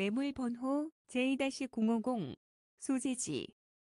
매물 번호 J-050 소재지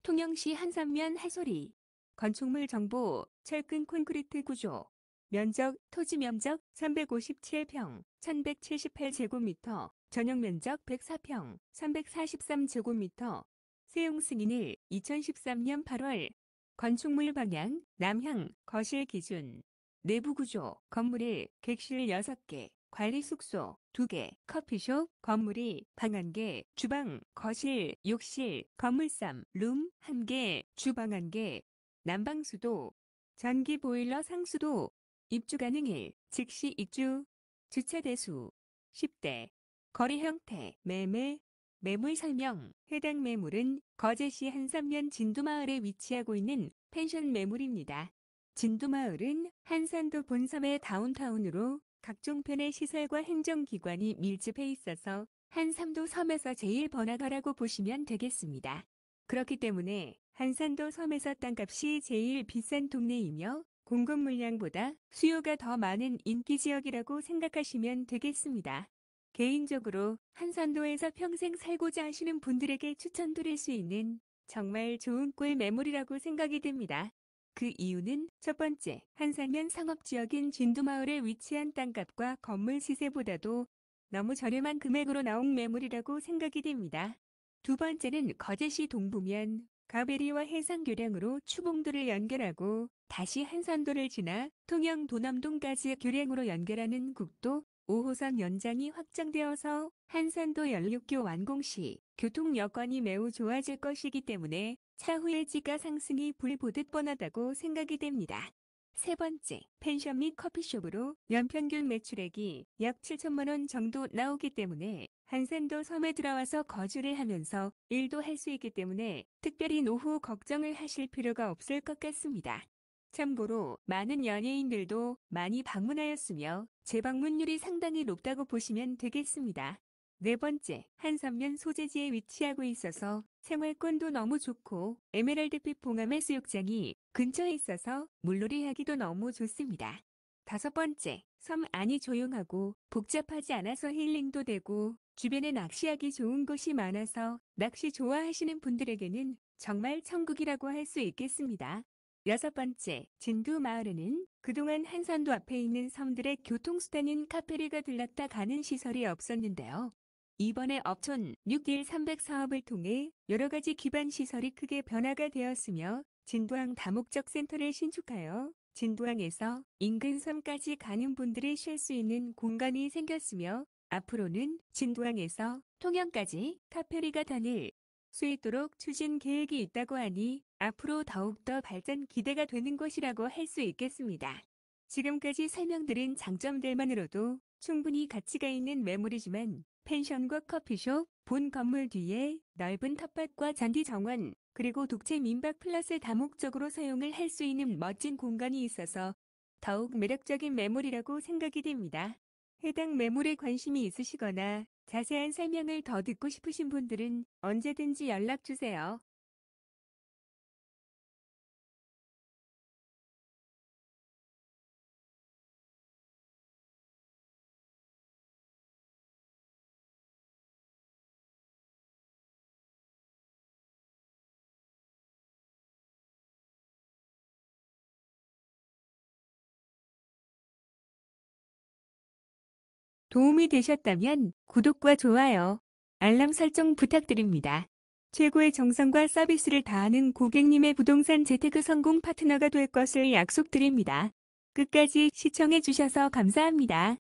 통영시 한산면 하소리 건축물 정보 철근 콘크리트 구조 면적 토지 면적 357평 1178제곱미터 전용 면적 104평 343제곱미터 세용 승인 일 2013년 8월 건축물 방향 남향 거실 기준 내부 구조 건물의 객실 6개 관리 숙소 2개, 커피숍, 건물이 방 1개, 주방, 거실, 욕실, 건물 3, 룸 1개, 주방 1개, 난방 수도, 전기 보일러 상수도, 입주 가능일, 즉시 입주, 주차 대수, 10대, 거리 형태, 매매, 매물 설명, 해당 매물은 거제시 한산면진두마을에 위치하고 있는 펜션 매물입니다. 진두마을은 한산도 본섬의 다운타운으로 각종 편의 시설과 행정기관이 밀집해 있어서 한삼도 섬에서 제일 번화가라고 보시면 되겠습니다. 그렇기 때문에 한산도 섬에서 땅값이 제일 비싼 동네이며 공급 물량보다 수요가 더 많은 인기 지역이라고 생각하시면 되겠습니다. 개인적으로 한산도에서 평생 살고자 하시는 분들에게 추천드릴 수 있는 정말 좋은 꿀 매물이라고 생각이 됩니다. 그 이유는 첫 번째, 한산면 상업지역인 진두마을에 위치한 땅값과 건물 시세보다도 너무 저렴한 금액으로 나온 매물이라고 생각이 됩니다. 두 번째는 거제시 동부면 가베리와 해상교량으로 추봉도를 연결하고 다시 한산도를 지나 통영 도남동까지 교량으로 연결하는 국도 5호선 연장이 확정되어서 한산도 연륙교 완공 시 교통 여건이 매우 좋아질 것이기 때문에 차후의 지가 상승이 불보듯 뻔하다고 생각이 됩니다. 세 번째, 펜션 및 커피숍으로 연평균 매출액이 약 7천만 원 정도 나오기 때문에 한산도 섬에 들어와서 거주를 하면서 일도 할 수 있기 때문에 특별히 노후 걱정을 하실 필요가 없을 것 같습니다. 참고로 많은 연예인들도 많이 방문하였으며 재방문율이 상당히 높다고 보시면 되겠습니다. 네 번째, 한삼면 소재지에 위치하고 있어서 생활권도 너무 좋고 에메랄드빛 봉암의 수욕장이 근처에 있어서 물놀이 하기도 너무 좋습니다. 다섯 번째, 섬 안이 조용하고 복잡하지 않아서 힐링도 되고 주변에 낚시하기 좋은 곳이 많아서 낚시 좋아하시는 분들에게는 정말 천국이라고 할 수 있겠습니다. 여섯 번째, 진두 마을에는 그동안 한산도 앞에 있는 섬들의 교통수단인 카페리가 들렀다 가는 시설이 없었는데요. 이번에 업촌 6길 300 사업을 통해 여러가지 기반 시설이 크게 변화가 되었으며 진도항 다목적 센터를 신축하여 진도항에서 인근 섬까지 가는 분들이 쉴 수 있는 공간이 생겼으며 앞으로는 진도항에서 통영까지 카페리가 다닐 수 있도록 추진 계획이 있다고 하니 앞으로 더욱더 발전 기대가 되는 것이라고 할 수 있겠습니다. 지금까지 설명드린 장점들만으로도 충분히 가치가 있는 매물이지만 펜션과 커피숍, 본 건물 뒤에 넓은 텃밭과 잔디 정원, 그리고 독채 민박 플러스 다목적으로 사용을 할 수 있는 멋진 공간이 있어서 더욱 매력적인 매물이라고 생각이 됩니다. 해당 매물에 관심이 있으시거나 자세한 설명을 더 듣고 싶으신 분들은 언제든지 연락주세요. 도움이 되셨다면 구독과 좋아요, 알람 설정 부탁드립니다. 최고의 정성과 서비스를 다하는 고객님의 부동산 재테크 성공 파트너가 될 것을 약속드립니다. 끝까지 시청해주셔서 감사합니다.